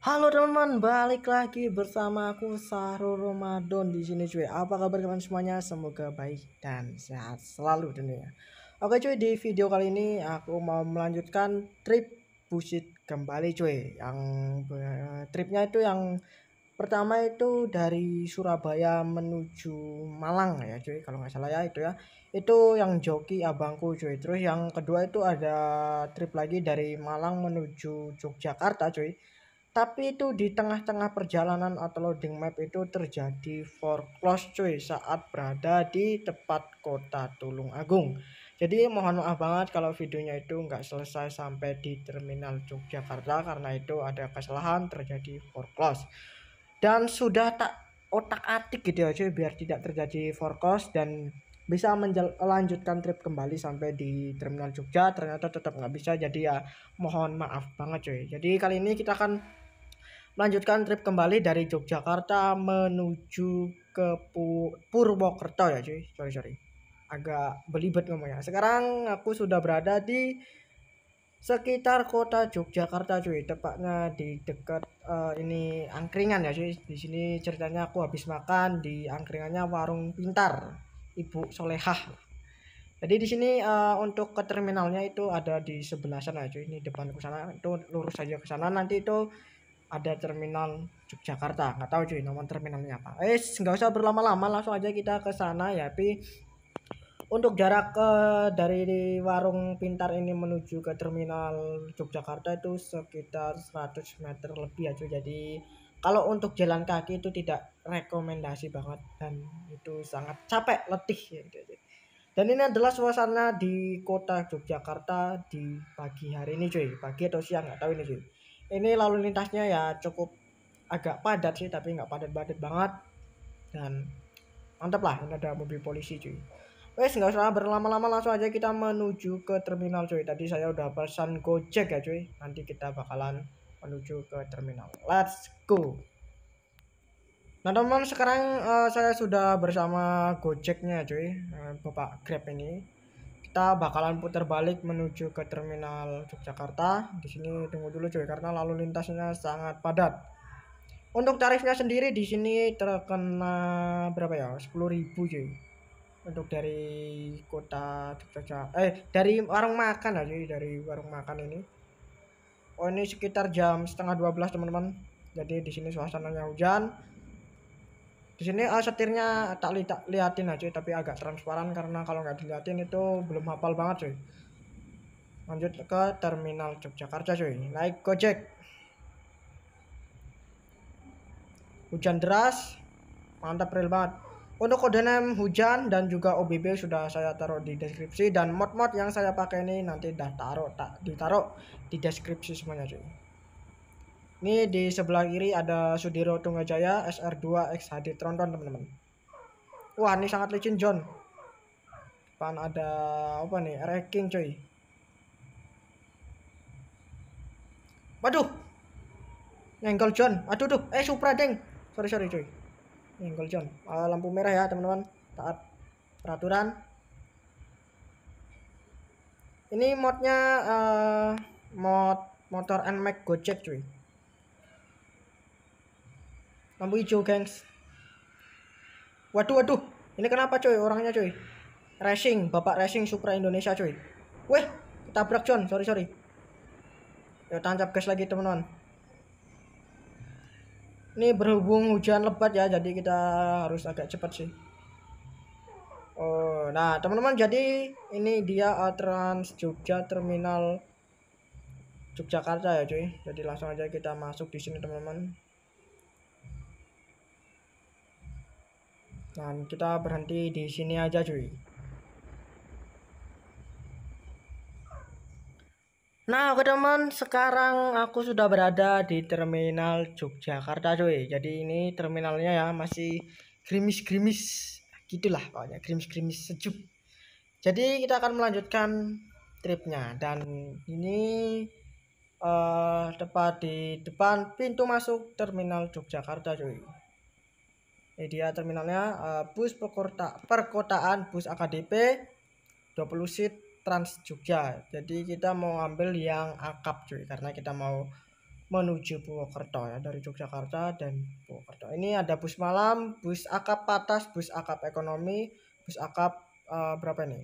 Halo teman-teman, balik lagi bersama aku Sahrul Ramadan di sini cuy. Apa kabar kalian semuanya? Semoga baik dan sehat selalu tentunya. Oke cuy, di video kali ini aku mau melanjutkan trip busit kembali cuy. Yang eh, tripnya itu yang pertama itu dari Surabaya menuju Malang ya cuy, kalau nggak salah ya itu ya. Itu yang joki abangku cuy. Terus yang kedua itu ada trip lagi dari Malang menuju Yogyakarta cuy tapi itu di tengah-tengah perjalanan atau loading map itu terjadi foreclose cuy saat berada di tepat kota Tulung Agung jadi mohon maaf banget kalau videonya itu nggak selesai sampai di terminal Yogyakarta karena itu ada kesalahan terjadi foreclose dan sudah tak otak atik gitu ya cuy biar tidak terjadi foreclose dan bisa melanjutkan trip kembali sampai di terminal Jogja ternyata tetap nggak bisa jadi ya mohon maaf banget cuy jadi kali ini kita akan melanjutkan trip kembali dari Yogyakarta menuju ke Purwokerto ya cuy sorry sorry agak belibet ngomongnya sekarang aku sudah berada di sekitar kota Yogyakarta cuy tepatnya di dekat uh, ini angkringan ya cuy di sini ceritanya aku habis makan di angkringannya warung pintar ibu solehah jadi di sini uh, untuk ke terminalnya itu ada di sebelah sana ya, cuy ini depanku sana itu lurus saja ke sana nanti itu ada terminal Yogyakarta nggak tahu cuy nomor terminalnya apa eh nggak usah berlama-lama langsung aja kita ke sana ya pi untuk jarak ke eh, dari warung pintar ini menuju ke terminal Yogyakarta itu sekitar 100 meter lebih ya cuy jadi kalau untuk jalan kaki itu tidak rekomendasi banget dan itu sangat capek letih ya, gitu, Dan ini adalah suasana di kota Yogyakarta di pagi hari ini cuy, pagi atau siang nggak tahu ini cuy ini lalu lintasnya ya cukup agak padat sih tapi nggak padat-padat banget dan mantap lah ini ada mobil polisi cuy wes nggak usah berlama-lama langsung aja kita menuju ke terminal cuy tadi saya udah pesan gojek ya cuy nanti kita bakalan menuju ke terminal let's go nah teman-teman sekarang uh, saya sudah bersama gojeknya cuy uh, bapak grab ini kita bakalan putar balik menuju ke terminal Yogyakarta. Di sini tunggu dulu cuy karena lalu lintasnya sangat padat. Untuk tarifnya sendiri di sini terkena berapa ya? 10.000 cuy. Untuk dari kota Yogyakarta. Eh, dari warung makan aja dari warung makan ini. Oh, ini sekitar jam setengah 12 teman-teman. Jadi di sini suasananya hujan di sini uh, setirnya tak, li liatin aja tapi agak transparan karena kalau nggak diliatin itu belum hafal banget cuy lanjut ke terminal Yogyakarta cuy naik gojek hujan deras mantap real banget untuk kode name hujan dan juga OBB sudah saya taruh di deskripsi dan mod-mod yang saya pakai ini nanti dah taruh tak ditaruh di deskripsi semuanya cuy ini di sebelah kiri ada Sudiro Tunggajaya SR2 XHD Tronton teman-teman wah ini sangat licin John Pan ada apa nih ranking cuy. waduh Nenggol John aduh tuh. eh Supra deng sorry sorry cuy. Nenggol John uh, lampu merah ya teman-teman taat peraturan ini modnya uh, mod motor Nmax Gojek cuy Lampu hijau, gengs. Waduh, waduh. Ini kenapa, coy? Orangnya, coy. Racing, Bapak Racing Supra Indonesia, coy. Weh, tabrak John. Sorry, sorry. ya tancap gas lagi, teman-teman. Ini berhubung hujan lebat ya, jadi kita harus agak cepat sih. Oh, nah, teman-teman, jadi ini dia Trans Jogja Terminal Yogyakarta ya, cuy. Jadi langsung aja kita masuk di sini, teman-teman. Dan kita berhenti di sini aja cuy. Nah oke teman, sekarang aku sudah berada di terminal Yogyakarta cuy. Jadi ini terminalnya ya masih krimis-krimis gitulah pokoknya krimis-krimis sejuk. Jadi kita akan melanjutkan tripnya dan ini uh, tepat di depan pintu masuk terminal Yogyakarta cuy ini dia terminalnya uh, bus perkota perkotaan bus AKDP 20 seat Trans Jogja jadi kita mau ambil yang akap cuy karena kita mau menuju Purwokerto ya dari Yogyakarta dan Purwokerto ini ada bus malam bus akap patas bus akap ekonomi bus akap uh, eh, berapa ini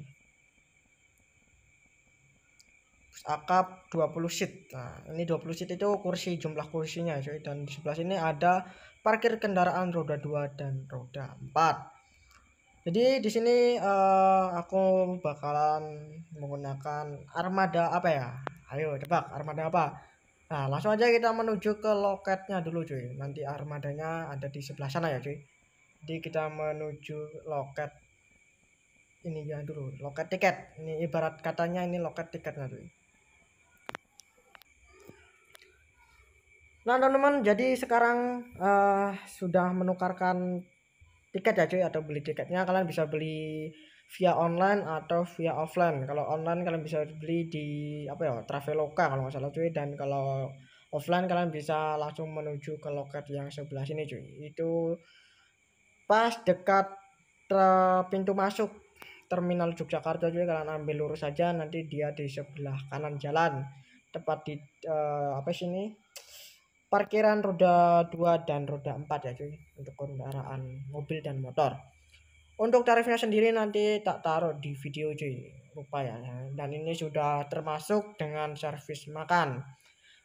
bus akap 20 seat nah ini 20 seat itu kursi jumlah kursinya cuy dan di sebelah sini ada parkir kendaraan roda 2 dan roda 4. Jadi di sini uh, aku bakalan menggunakan armada apa ya? Ayo tebak armada apa? Nah, langsung aja kita menuju ke loketnya dulu, cuy. Nanti armadanya ada di sebelah sana ya, cuy. Jadi kita menuju loket ini ya dulu, loket tiket. Ini ibarat katanya ini loket tiketnya, cuy. Nah teman-teman jadi sekarang uh, sudah menukarkan tiket ya cuy atau beli tiketnya kalian bisa beli via online atau via offline. Kalau online kalian bisa beli di apa ya Traveloka kalau nggak salah cuy dan kalau offline kalian bisa langsung menuju ke loket yang sebelah sini cuy. Itu pas dekat pintu masuk terminal Yogyakarta cuy kalian ambil lurus saja nanti dia di sebelah kanan jalan tepat di uh, apa sini parkiran roda 2 dan roda 4 ya cuy untuk kendaraan mobil dan motor untuk tarifnya sendiri nanti tak taruh di video cuy lupa ya dan ini sudah termasuk dengan servis makan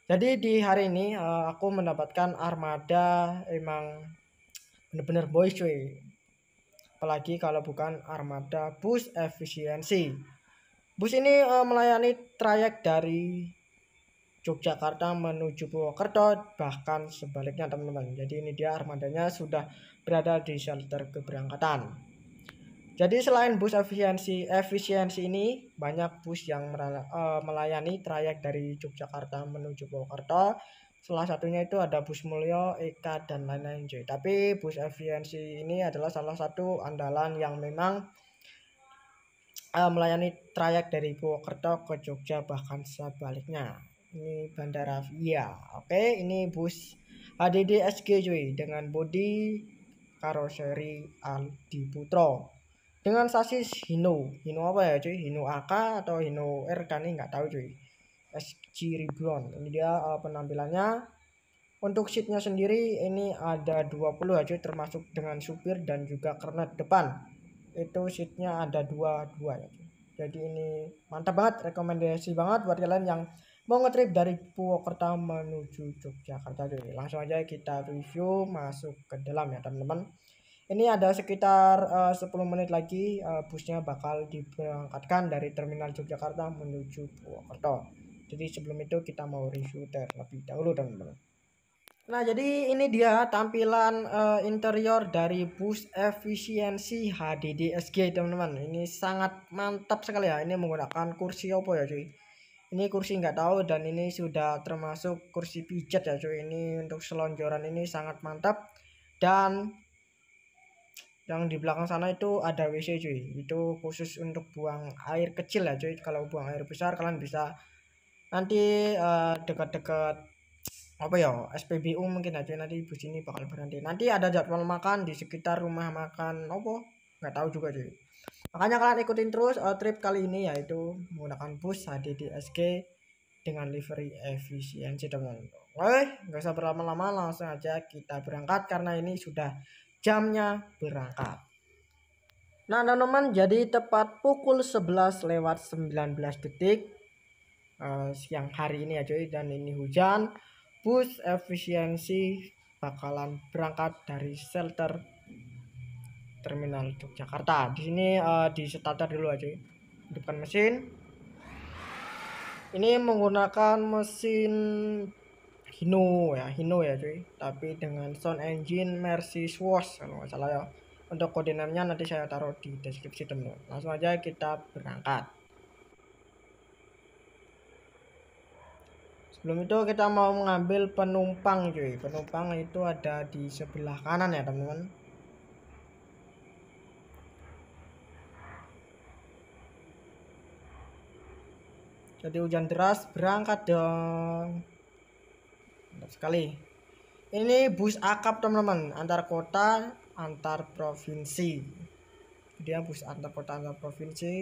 jadi di hari ini eh, aku mendapatkan armada emang bener-bener boy cuy apalagi kalau bukan armada bus efisiensi bus ini eh, melayani trayek dari Yogyakarta menuju Purwokerto bahkan sebaliknya teman-teman jadi ini dia armadanya sudah berada di shelter keberangkatan jadi selain bus efisiensi efisiensi ini banyak bus yang eh, melayani trayek dari Yogyakarta menuju Purwokerto salah satunya itu ada bus Mulyo, Eka dan lain-lain tapi bus efisiensi ini adalah salah satu andalan yang memang eh, melayani trayek dari Purwokerto ke Jogja bahkan sebaliknya ini bandara ya oke ini bus ADD SG cuy dengan bodi karoseri Aldi Putro dengan sasis Hino Hino apa ya cuy Hino AK atau Hino R kan ini nggak tahu cuy SG Ribbon ini dia uh, penampilannya untuk seatnya sendiri ini ada 20 ya cuy termasuk dengan supir dan juga kernet depan itu seatnya ada dua dua ya cuy. jadi ini mantap banget rekomendasi banget buat kalian yang mau ngetrip dari Purwokerto menuju Yogyakarta dulu. Langsung aja kita review masuk ke dalam ya teman-teman. Ini ada sekitar eh, uh, 10 menit lagi uh, busnya bakal diberangkatkan dari terminal Yogyakarta menuju Purwokerto. Jadi sebelum itu kita mau review terlebih dahulu teman-teman. Nah jadi ini dia tampilan uh, interior dari bus efisiensi SG teman-teman. Ini sangat mantap sekali ya. Ini menggunakan kursi Oppo ya cuy ini kursi nggak tahu dan ini sudah termasuk kursi pijat ya cuy ini untuk selonjoran ini sangat mantap dan yang di belakang sana itu ada WC cuy itu khusus untuk buang air kecil ya cuy kalau buang air besar kalian bisa nanti eh, dekat-dekat uh, apa ya SPBU mungkin aja ya, nanti bus ini bakal berhenti nanti ada jadwal makan di sekitar rumah makan opo nggak tahu juga cuy Makanya kalian ikutin terus uh, trip kali ini yaitu menggunakan bus HDD SG dengan livery efisiensi teman-teman. Oke, nggak usah berlama-lama langsung aja kita berangkat karena ini sudah jamnya berangkat. Nah teman-teman jadi tepat pukul 11 lewat 19 detik uh, siang hari ini ya cuy dan ini hujan bus efisiensi bakalan berangkat dari shelter terminal Yogyakarta. Di sini uh, di starter dulu aja. Ya. depan mesin. Ini menggunakan mesin Hino ya, Hino ya cuy. Tapi dengan sound engine Mercy Swash kalau nggak salah ya. Untuk koordinatnya nanti saya taruh di deskripsi teman. Langsung aja kita berangkat. Sebelum itu kita mau mengambil penumpang cuy. Penumpang itu ada di sebelah kanan ya teman-teman jadi hujan deras berangkat dong Mantap sekali ini bus akap teman-teman antar kota antar provinsi dia bus antar kota antar provinsi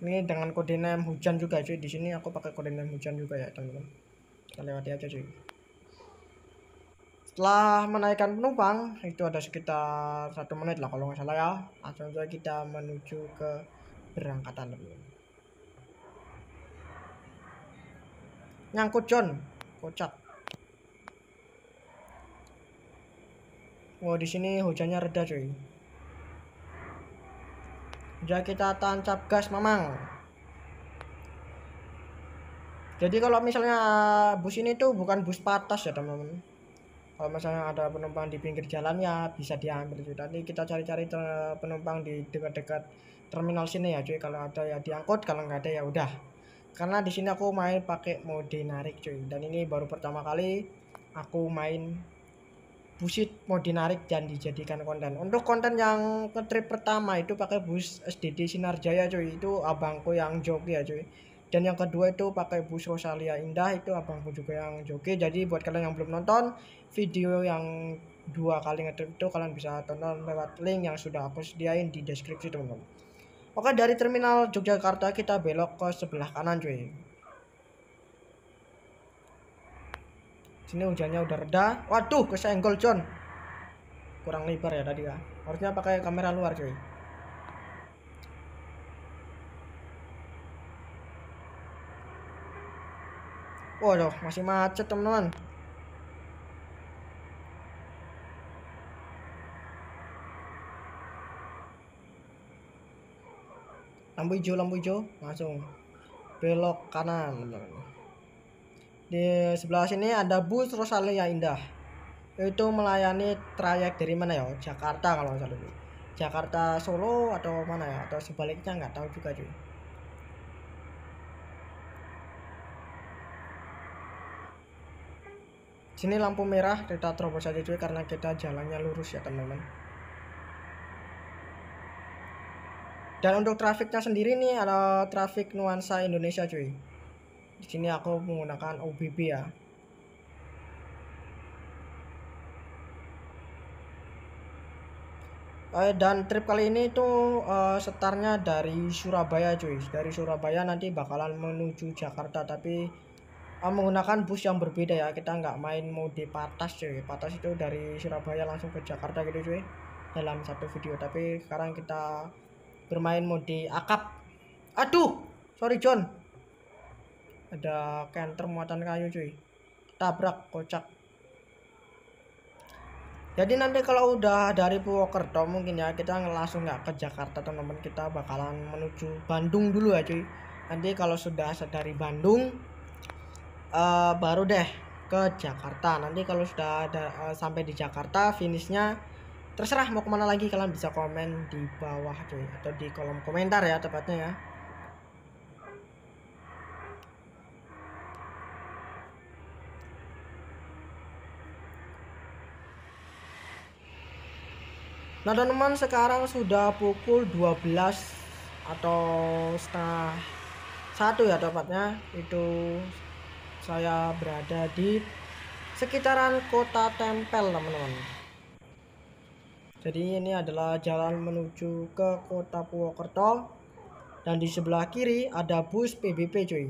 ini dengan kode name hujan juga cuy di sini aku pakai kode name hujan juga ya teman-teman kita lewati aja cuy setelah menaikkan penumpang itu ada sekitar satu menit lah kalau nggak salah ya langsung saja kita menuju ke berangkatan teman nyangkut John kocak Wah wow, di sini hujannya reda cuy. Ya kita tancap gas mamang. Jadi kalau misalnya bus ini tuh bukan bus patas ya teman-teman. Kalau misalnya ada penumpang di pinggir jalan ya bisa diambil cuy. Nanti kita cari-cari eh, penumpang di dekat-dekat terminal sini ya cuy kalau ada ya diangkut kalau nggak ada ya udah karena di sini aku main pakai mode narik cuy dan ini baru pertama kali aku main busit mode narik dan dijadikan konten untuk konten yang ke trip pertama itu pakai bus SDD Sinar Jaya, cuy itu abangku yang joki ya cuy dan yang kedua itu pakai bus Rosalia Indah itu abangku juga yang joki jadi buat kalian yang belum nonton video yang dua kali ngetrip itu kalian bisa tonton lewat link yang sudah aku sediain di deskripsi teman-teman Oke dari terminal Yogyakarta kita belok ke sebelah kanan cuy. Sini hujannya udah reda. Waduh kesenggol John. Kurang lebar ya tadi ya. Harusnya pakai kamera luar cuy. Waduh masih macet teman-teman. lampu hijau lampu hijau langsung belok kanan di sebelah sini ada bus Rosalia Indah itu melayani trayek dari mana ya Jakarta kalau nggak salah Jakarta Solo atau mana ya atau sebaliknya nggak tahu juga cuy sini lampu merah kita terobos aja cuy karena kita jalannya lurus ya teman-teman dan untuk trafiknya sendiri nih ada trafik nuansa Indonesia cuy di sini aku menggunakan OBB ya eh, dan trip kali ini itu uh, eh, setarnya dari Surabaya cuy dari Surabaya nanti bakalan menuju Jakarta tapi uh, menggunakan bus yang berbeda ya kita nggak main mode patas cuy patas itu dari Surabaya langsung ke Jakarta gitu cuy dalam satu video tapi sekarang kita bermain mode akap aduh sorry John ada counter muatan kayu cuy tabrak kocak jadi nanti kalau udah dari Purwokerto mungkin ya kita langsung nggak ke Jakarta teman-teman kita bakalan menuju Bandung dulu ya cuy nanti kalau sudah dari Bandung uh, baru deh ke Jakarta nanti kalau sudah ada, uh, sampai di Jakarta finishnya terserah mau kemana lagi kalian bisa komen di bawah cuy atau di kolom komentar ya tepatnya ya Nah teman-teman sekarang sudah pukul 12 atau setengah satu ya tepatnya itu saya berada di sekitaran kota Tempel teman-teman jadi ini adalah jalan menuju ke kota Purwokerto dan di sebelah kiri ada bus PBP cuy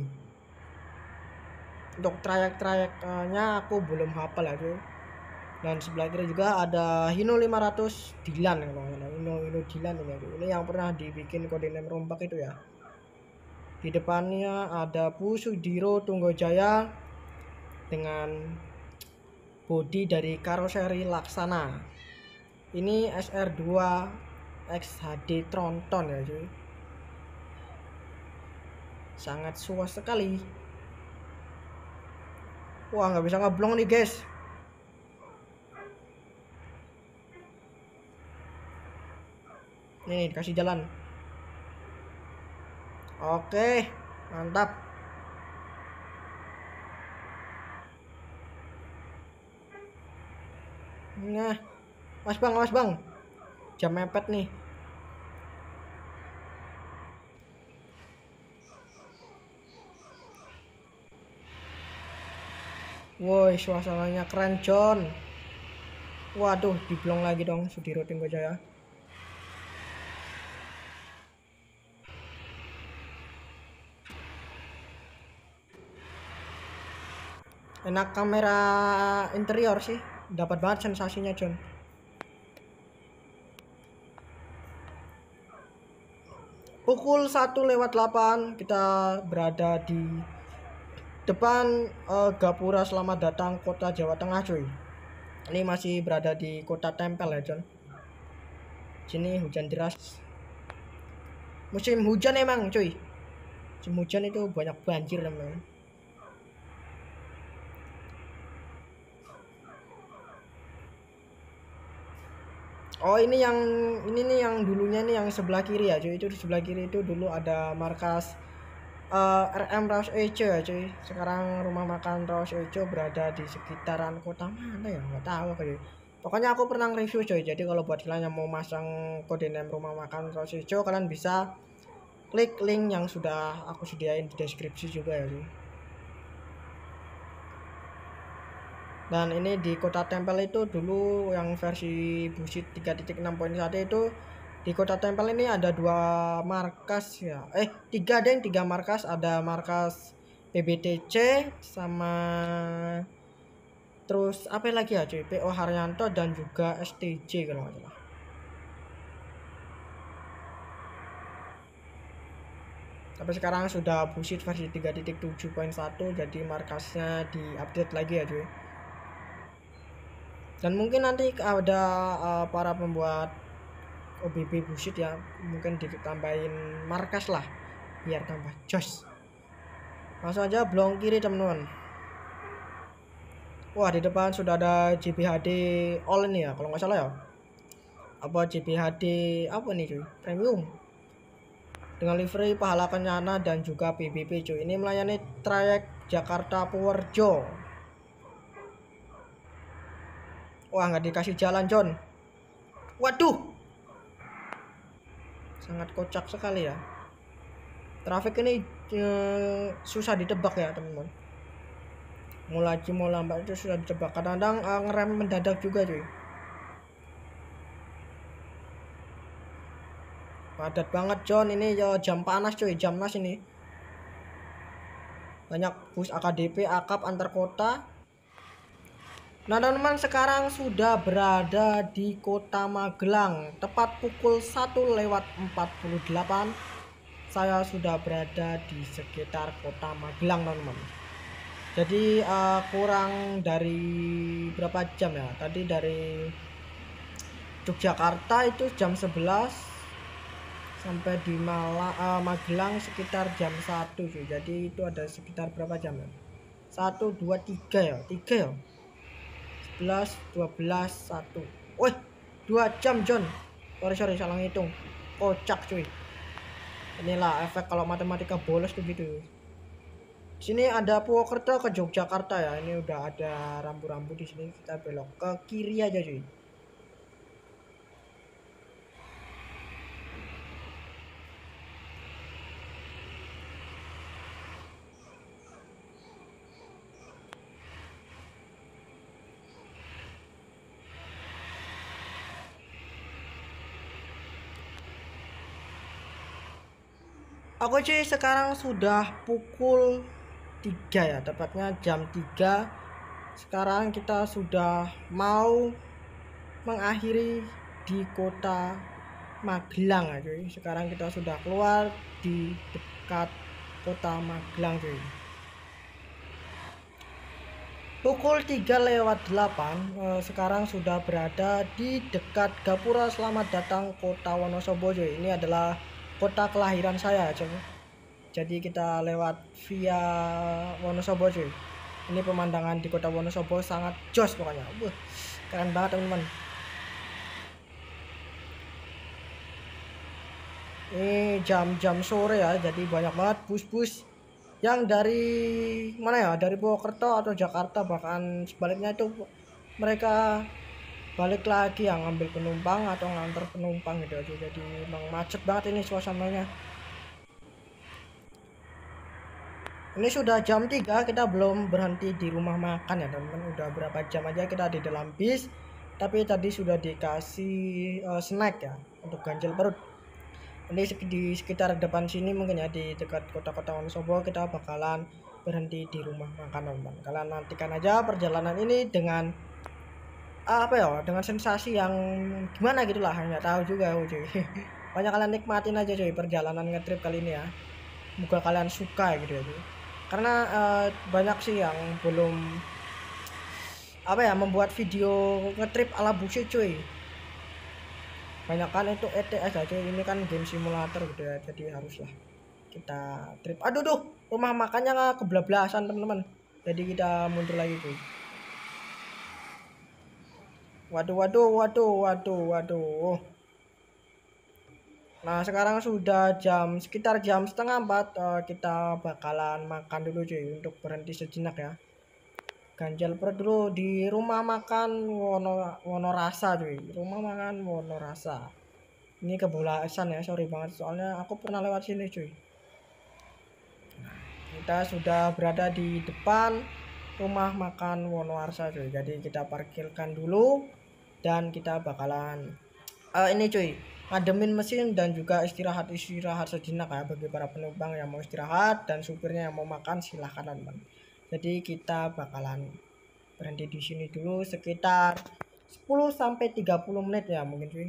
untuk trayek-trayeknya aku belum hafal ya dan sebelah kiri juga ada Hino 500 Dilan kalau Hino Hino Dilan ini ini yang pernah dibikin kode name rombak itu ya di depannya ada bus Sudiro Tunggojaya dengan bodi dari karoseri Laksana ini SR2 XHD Tronton ya cuy sangat suas sekali wah nggak bisa ngeblong nih guys nih dikasih jalan oke mantap nah Mas Bang, Mas Bang. Jam mepet nih. Woi, suasananya keren, John. Waduh, diblong lagi dong Sudiro Tim Jaya. Enak kamera interior sih, dapat banget sensasinya, John. pukul 1 lewat 8 kita berada di depan uh, Gapura Selamat Datang Kota Jawa Tengah cuy ini masih berada di kota Tempel ya John sini hujan deras musim hujan emang cuy musim hujan itu banyak banjir emang Oh ini yang ini nih yang dulunya nih yang sebelah kiri ya cuy itu di sebelah kiri itu dulu ada markas uh, eh, RM Rush Ejo ya cuy sekarang rumah makan Rush Ejo berada di sekitaran kota mana ya nggak tahu cuy pokoknya aku pernah review cuy jadi kalau buat kalian yang mau masang kode name rumah makan Rush Ejo kalian bisa klik link yang sudah aku sediain di deskripsi juga ya cuy dan ini di kota tempel itu dulu yang versi busit 3.6.1 itu di kota tempel ini ada dua markas ya eh tiga deng tiga markas ada markas PBTC sama terus apa lagi ya cuy PO Haryanto dan juga STJ kalau nggak tapi sekarang sudah busit versi 3.7.1 jadi markasnya di update lagi ya cuy dan mungkin nanti ada uh, para pembuat OBB busit ya mungkin ditambahin markas lah biar tambah jos langsung aja blong kiri teman-teman wah di depan sudah ada GPHD all ini ya kalau nggak salah ya apa GPHD apa nih cuy premium dengan livery pahala kenyana dan juga PBB cuy ini melayani trayek Jakarta Purworejo Wah, nggak dikasih jalan, John. Waduh. Sangat kocak sekali ya. Traffic ini eh, susah ditebak ya, teman-teman. Mau laju mau lambat itu sudah ditebak. Kadang-kadang eh, ngerem mendadak juga, cuy. Padat banget, John. Ini ya, jam panas, cuy. Jam panas ini. Banyak bus AKDP, akap antar kota, Nah teman-teman sekarang sudah berada di kota Magelang Tepat pukul 1 lewat 48 Saya sudah berada di sekitar kota Magelang teman-teman Jadi uh, kurang dari berapa jam ya Tadi dari Yogyakarta itu jam 11 Sampai di Mala, uh, Magelang sekitar jam 1 sih. Jadi itu ada sekitar berapa jam ya 1, 2, 3 ya 3 ya 11 12 1 wih 2 jam John sorry sorry salah ngitung kocak cuy inilah efek kalau matematika bolos tuh gitu sini ada Purwokerto ke Yogyakarta ya ini udah ada rambu-rambu di sini kita belok ke kiri aja cuy aku cuy sekarang sudah pukul 3 ya tepatnya jam 3 sekarang kita sudah mau mengakhiri di kota Magelang ya cuy sekarang kita sudah keluar di dekat kota Magelang cuy pukul 3 lewat 8 eh, sekarang sudah berada di dekat Gapura selamat datang kota Wonosobo cuy ini adalah kota kelahiran saya aja jadi kita lewat via Wonosobo cuy ini pemandangan di kota Wonosobo sangat jos pokoknya Wah, keren banget teman-teman ini jam-jam sore ya jadi banyak banget bus-bus yang dari mana ya dari Purwokerto atau Jakarta bahkan sebaliknya itu mereka balik lagi yang ngambil penumpang atau ngantar penumpang gitu aja jadi memang macet banget ini suasananya ini sudah jam 3 kita belum berhenti di rumah makan ya teman-teman udah berapa jam aja kita di dalam bis tapi tadi sudah dikasih uh, snack ya untuk ganjil perut ini di sekitar depan sini mungkin ya di dekat kota-kota Wonosobo kita bakalan berhenti di rumah makan teman-teman kalian nantikan aja perjalanan ini dengan apa ya dengan sensasi yang gimana gitu lah nggak tahu juga cuy banyak kalian nikmatin aja cuy perjalanan ngetrip kali ini ya moga kalian suka gitu ya cuy. karena uh, banyak sih yang belum apa ya membuat video ngetrip ala busi cuy banyak kan itu ETS aja ini kan game simulator gitu ya jadi haruslah kita trip aduh duh rumah makannya nggak teman-teman jadi kita mundur lagi cuy Waduh, waduh, waduh, waduh, waduh. Nah, sekarang sudah jam sekitar jam setengah empat. Uh, kita bakalan makan dulu cuy untuk berhenti sejenak ya. Ganjal per dulu di rumah makan Wono Wonorasa cuy. Rumah makan Wonorasa. Ini kebulasan ya, sorry banget soalnya aku pernah lewat sini cuy. kita sudah berada di depan rumah makan Wonorasa cuy. Jadi kita parkirkan dulu dan kita bakalan uh, ini cuy ngademin mesin dan juga istirahat istirahat sejenak ya bagi para penumpang yang mau istirahat dan supirnya yang mau makan silahkan teman jadi kita bakalan berhenti di sini dulu sekitar 10 sampai 30 menit ya mungkin cuy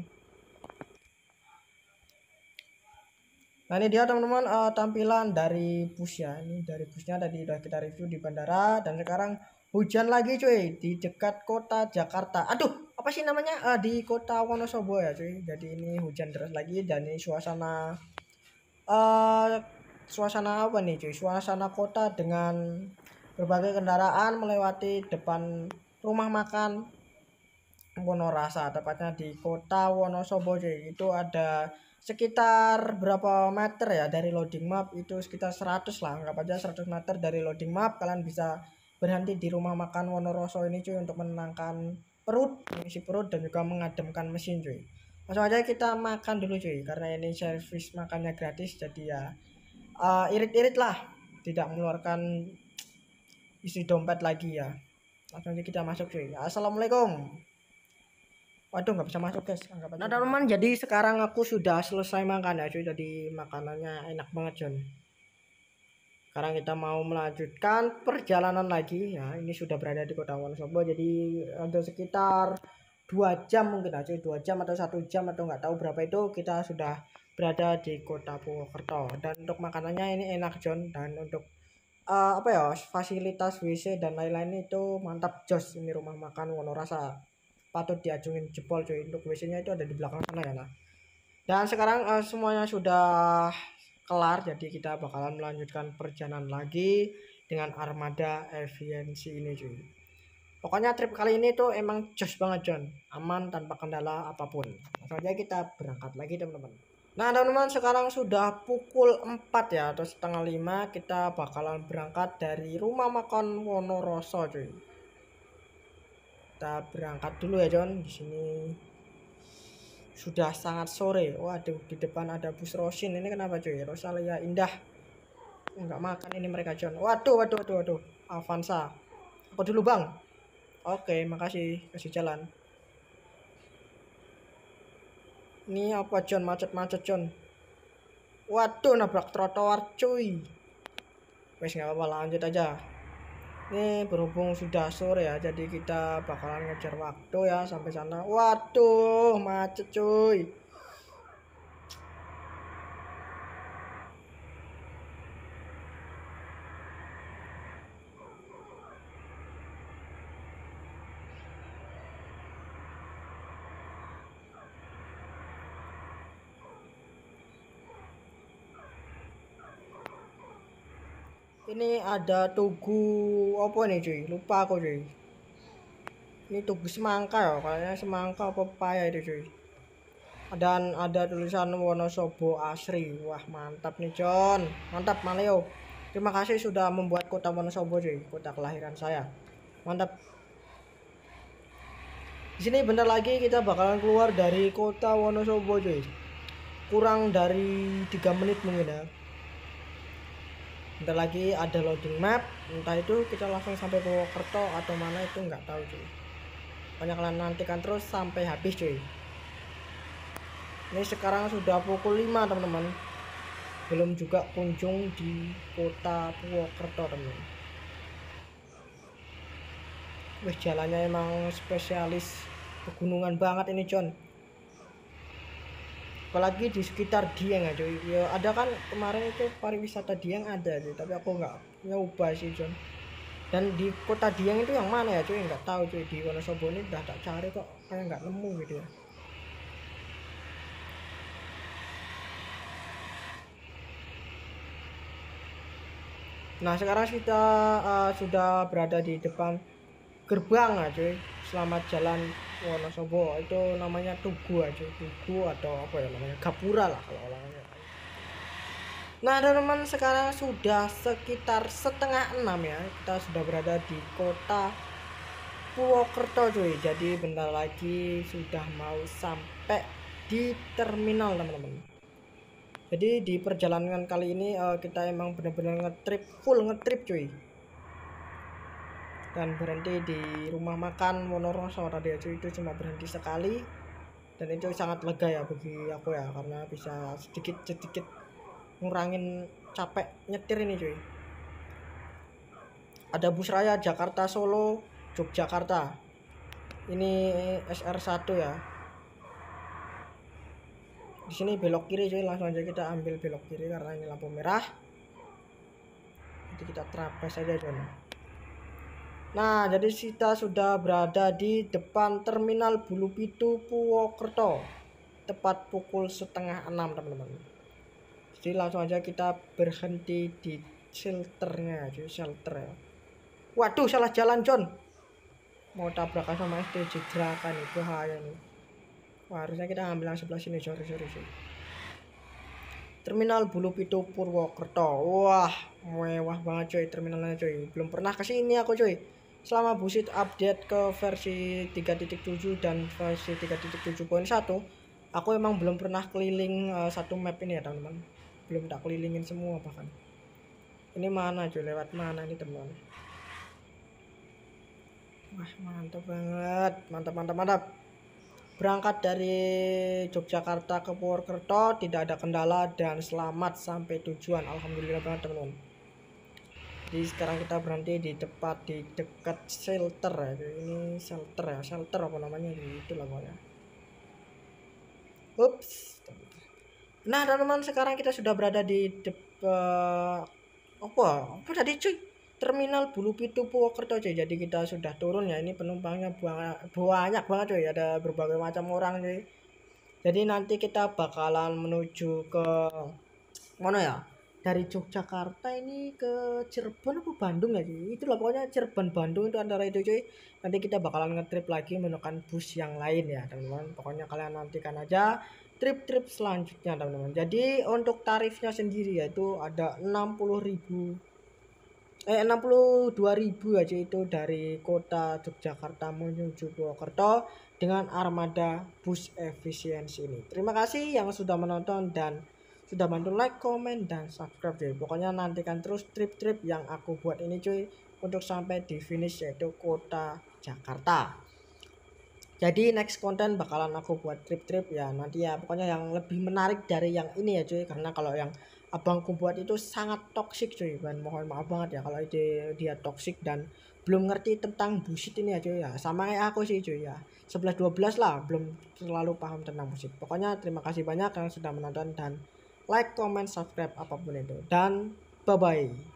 Nah ini dia teman-teman uh, tampilan dari bus ya ini dari busnya tadi udah kita review di bandara dan sekarang Hujan lagi cuy di dekat kota Jakarta. Aduh, apa sih namanya? Uh, di kota Wonosobo ya cuy. Jadi ini hujan deras lagi dan ini suasana uh, suasana apa nih cuy? Suasana kota dengan berbagai kendaraan melewati depan rumah makan Wonorasa tepatnya di kota Wonosobo cuy. Itu ada sekitar berapa meter ya dari loading map itu sekitar 100 lah nggak aja 100 meter dari loading map kalian bisa berhenti di rumah makan Wonoroso ini cuy untuk menenangkan perut mengisi perut dan juga mengademkan mesin cuy langsung aja kita makan dulu cuy karena ini servis makannya gratis jadi ya uh, irit-irit lah tidak mengeluarkan isi dompet lagi ya langsung aja kita masuk cuy assalamualaikum Waduh nggak bisa masuk guys. Anggap aja. Nah teman teman jadi sekarang aku sudah selesai makan ya cuy. Jadi makanannya enak banget cuy sekarang kita mau melanjutkan perjalanan lagi ya ini sudah berada di kota Wonosobo jadi eh, untuk sekitar dua jam mungkin aja dua jam atau satu jam atau nggak tahu berapa itu kita sudah berada di kota Purwokerto dan untuk makanannya ini enak John dan untuk uh, apa ya fasilitas WC dan lain-lain itu mantap jos ini rumah makan Wonorasa patut diajungin jempol cuy untuk WC-nya itu ada di belakang sana ya nah dan sekarang uh, semuanya sudah kelar jadi kita bakalan melanjutkan perjalanan lagi dengan armada efisiensi ini cuy pokoknya trip kali ini tuh emang jos banget John aman tanpa kendala apapun saja kita berangkat lagi teman-teman nah teman-teman sekarang sudah pukul 4 ya atau setengah 5 kita bakalan berangkat dari rumah makan Wonoroso cuy kita berangkat dulu ya John di sini sudah sangat sore waduh di depan ada bus Rosin ini kenapa cuy Rosalia Indah enggak makan ini mereka John waduh waduh waduh waduh Avanza aku dulu bang oke makasih kasih jalan ini apa John macet-macet John waduh nabrak trotoar cuy wes nggak apa-apa lanjut aja ini berhubung sudah sore ya jadi kita bakalan ngejar waktu ya sampai sana waduh macet cuy ini ada tugu apa nih cuy lupa aku cuy ini tugu semangka ya kayaknya semangka apa pepaya itu cuy dan ada tulisan Wonosobo Asri wah mantap nih John mantap Maleo terima kasih sudah membuat kota Wonosobo cuy kota kelahiran saya mantap di sini bentar lagi kita bakalan keluar dari kota Wonosobo cuy kurang dari tiga menit mungkin ya Ntar lagi ada loading map, entah itu kita langsung sampai Purwokerto atau mana itu nggak tahu cuy. Banyak kalian nantikan terus sampai habis cuy. Ini sekarang sudah pukul 5 teman-teman. Belum juga kunjung di kota Purwokerto teman-teman. Wih jalannya emang spesialis pegunungan banget ini John apalagi di sekitar Dieng aja ya ada kan kemarin itu pariwisata Dieng ada sih tapi aku nggak nyoba sih John dan di kota Dieng itu yang mana ya cuy nggak tahu cuy di Wonosobo ini udah tak cari kok kayak nggak nemu gitu ya Nah sekarang kita uh, sudah berada di depan gerbang aja selamat jalan Wonosobo itu namanya tugu aja tugu atau apa ya namanya gapura lah kalau orangnya Nah teman-teman sekarang sudah sekitar setengah enam ya Kita sudah berada di kota Purwokerto cuy Jadi bentar lagi sudah mau sampai di terminal teman-teman Jadi di perjalanan kali ini eh, kita emang benar-benar ngetrip full ngetrip cuy dan berhenti di rumah makan Monoroso tadi aja itu cuma berhenti sekali dan itu sangat lega ya bagi aku ya karena bisa sedikit sedikit ngurangin capek nyetir ini cuy ada bus raya Jakarta Solo Yogyakarta ini SR1 ya di sini belok kiri cuy langsung aja kita ambil belok kiri karena ini lampu merah jadi kita trapes aja cuy Nah, jadi kita sudah berada di depan terminal Bulu Pitu Purwokerto. Tepat pukul setengah enam, teman-teman. Jadi langsung aja kita berhenti di shelternya, jadi shelter ya. Waduh, salah jalan, John. Mau tabrakan sama SD kan itu bahaya nih. Wah, harusnya kita ambil yang sebelah sini, sorry, sorry, sorry. Terminal Bulu Pitu Purwokerto. Wah, mewah banget coy terminalnya coy. Belum pernah kesini aku coy selama Busit update ke versi 3.7 dan versi 3.7.1 aku emang belum pernah keliling uh, satu map ini ya teman-teman belum tak kelilingin semua bahkan ini mana cuy lewat mana ini teman wah mantap banget mantap mantap mantap berangkat dari Yogyakarta ke Purwokerto tidak ada kendala dan selamat sampai tujuan alhamdulillah banget teman-teman jadi sekarang kita berhenti di tempat di dekat shelter ya ini shelter ya shelter apa namanya itu lah pokoknya ups nah teman-teman sekarang kita sudah berada di depan eh, apa apa tadi cuy terminal bulu pitu Purwokerto cuy jadi kita sudah turun ya ini penumpangnya banyak, banyak banget cuy ada berbagai macam orang cuy jadi nanti kita bakalan menuju ke mana ya dari Yogyakarta ini ke Cirebon apa Bandung ya sih? Itulah pokoknya Cirebon Bandung itu antara itu cuy. Nanti kita bakalan ngetrip lagi menggunakan bus yang lain ya teman-teman. Pokoknya kalian nantikan aja trip-trip selanjutnya teman-teman. Jadi untuk tarifnya sendiri yaitu ada 60.000 eh 62.000 aja ya, itu dari kota Yogyakarta menuju Purwokerto dengan armada bus efisiensi ini. Terima kasih yang sudah menonton dan sudah bantu like, komen, dan subscribe deh. Pokoknya nantikan terus trip-trip yang aku buat ini cuy untuk sampai di finish yaitu kota Jakarta. Jadi next konten bakalan aku buat trip-trip ya nanti ya pokoknya yang lebih menarik dari yang ini ya cuy karena kalau yang abangku buat itu sangat toksik cuy dan mohon maaf banget ya kalau ide dia toksik dan belum ngerti tentang busit ini ya cuy ya sama kayak aku sih cuy ya 11 12 lah belum terlalu paham tentang busit. Pokoknya terima kasih banyak yang sudah menonton dan like, comment, subscribe apapun itu dan bye bye.